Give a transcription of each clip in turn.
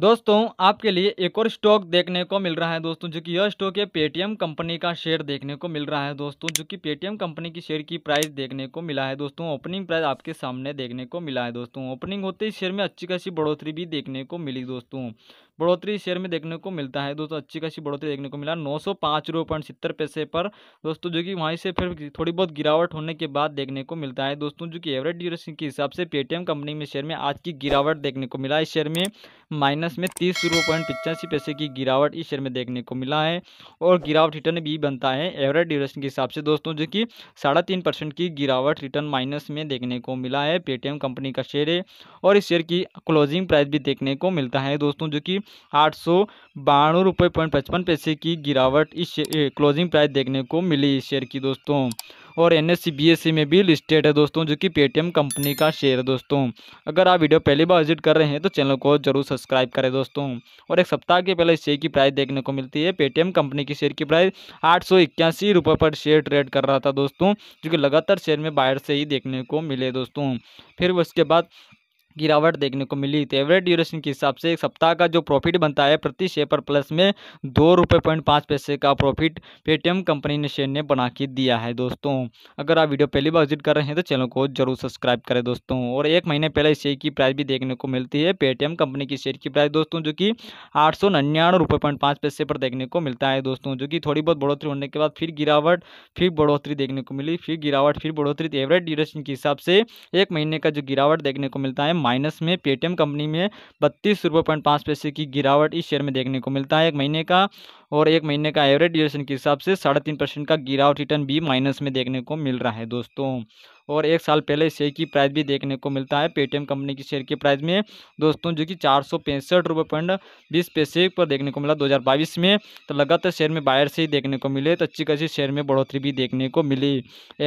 दोस्तों आपके लिए एक और स्टॉक देखने को मिल रहा है दोस्तों जो कि यह स्टॉक है पेटीएम कंपनी का शेयर देखने को मिल रहा है दोस्तों जो कि पेटीएम कंपनी की शेयर की प्राइस देखने को मिला है दोस्तों ओपनिंग प्राइस आपके सामने देखने को मिला है दोस्तों ओपनिंग होते ही शेयर में अच्छी खासी बढ़ोतरी भी देखने को मिली दोस्तों बढ़ोतरी शेयर में देखने को मिलता है दोस्तों अच्छी खासी बढ़ोतरी देखने को मिला नौ सौ पाँच रुपये पॉइंट सत्तर पैसे पर दोस्तों जो कि वहीं से फिर थोड़ी बहुत गिरावट होने के बाद देखने को मिलता है दोस्तों जो कि एवरेज ड्यूरेशन के हिसाब से पेटीएम कंपनी में शेयर में आज की गिरावट देखने को मिला इस शेयर में माइनस में तीस रुपये पॉइंट पिचासी पैसे की गिरावट इस शेयर में देखने को मिला है और गिरावट रिटर्न भी बनता है एवरेज ड्यूरेशन के हिसाब से दोस्तों जो कि साढ़े तीन परसेंट की गिरावट रिटर्न माइनस में देखने को मिला है पेटीएम कंपनी का शेयर है और इस शेयर की क्लोजिंग प्राइस भी देखने को मिलता है दोस्तों जो कि आठ सौ बानवे रुपये पॉइंट पचपन पैसे की गिरावट इस क्लोजिंग प्राइस देखने को मिली इस शेयर की दोस्तों और एन एस e, e में भी लिस्टेड है दोस्तों जो कि पेटीएम कंपनी का शेयर है दोस्तों अगर आप वीडियो पहली बार विजिट कर रहे हैं तो चैनल को जरूर सब्सक्राइब करें दोस्तों और एक सप्ताह के पहले शेयर की प्राइस देखने को मिलती है पेटीएम कंपनी की शेयर की प्राइस आठ रुपए पर शेयर ट्रेड कर रहा था दोस्तों जो कि लगातार शेयर में बाहर से ही देखने को मिले दोस्तों फिर उसके बाद गिरावट देखने को मिली तो एवरेज ड्यूरेशन के हिसाब से एक सप्ताह का जो प्रॉफिट बनता है प्रति शेयर पर प्लस में दो रुपये पॉइंट पाँच पैसे का प्रॉफिट पेटीएम कंपनी ने शेयर ने बना के दिया है दोस्तों अगर आप वीडियो पहली बार विजिट कर रहे हैं तो चैनल को जरूर सब्सक्राइब करें दोस्तों और एक महीने पहले इस शेयर की प्राइस भी देखने को मिलती है पेटीएम कंपनी की शेयर की प्राइस दोस्तों जो कि आठ सौ रुपये पॉइंट पाँच पैसे पर देखने को मिलता है दोस्तों जो कि थोड़ी बहुत बढ़ोतरी होने के बाद फिर गिरावट फिर बढ़ोतरी देखने को मिली फिर गिरावट फिर बढ़ोतरी एवरेज ड्यूरेशन के हिसाब से एक महीने का जो गिरावट देखने को मिलता है माइनस में पेटीएम कंपनी में बत्तीस रुपये पॉइंट पाँच पैसे की गिरावट इस शेयर में देखने को मिलता है एक महीने का और एक महीने का एवरेज ड्यूरेशन के हिसाब से साढ़े तीन परसेंट का गिरावट रिटर्न भी माइनस में देखने को मिल रहा है दोस्तों और एक साल पहले शेयर की प्राइस भी देखने को मिलता है पेटीएम कंपनी की शेयर की प्राइस में दोस्तों जो कि चार सौ पैंसठ रुपये पॉइंट बीस पैसे पर देखने को मिला 2022 में तो लगातार शेयर में बायर से ही देखने को मिले तो अच्छी खासी शेयर में बढ़ोतरी भी देखने को मिली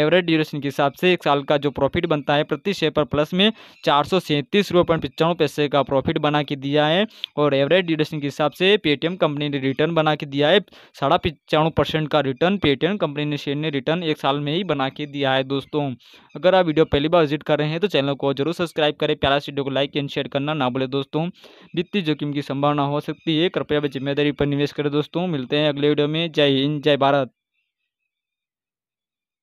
एवरेज ड्यूरेशन के हिसाब से एक साल का जो प्रॉफिट बनता है प्रति शेयर पर प्लस में चार सौ सैंतीस रुपये पॉइंट पैसे का प्रॉफिट बना के दिया है और एवरेज ड्यूरेशन के हिसाब से पेटीएम कंपनी ने रिटर्न बना के दिया है साढ़ा पचानवे परसेंट का रिटर्न पेटीएम कंपनी ने शेयर ने रिटर्न एक साल में ही बना के दिया है दोस्तों अगर आप वीडियो पहली बार विजिट कर रहे हैं तो चैनल को जरूर सब्सक्राइब करें प्यारा वीडियो को लाइक एंड शेयर करना ना बोले दोस्तों वित्तीय जोखिम की संभावना हो सकती है कृपया जिम्मेदारी पर निवेश करें दोस्तों मिलते हैं अगले वीडियो में जय हिंद जय भारत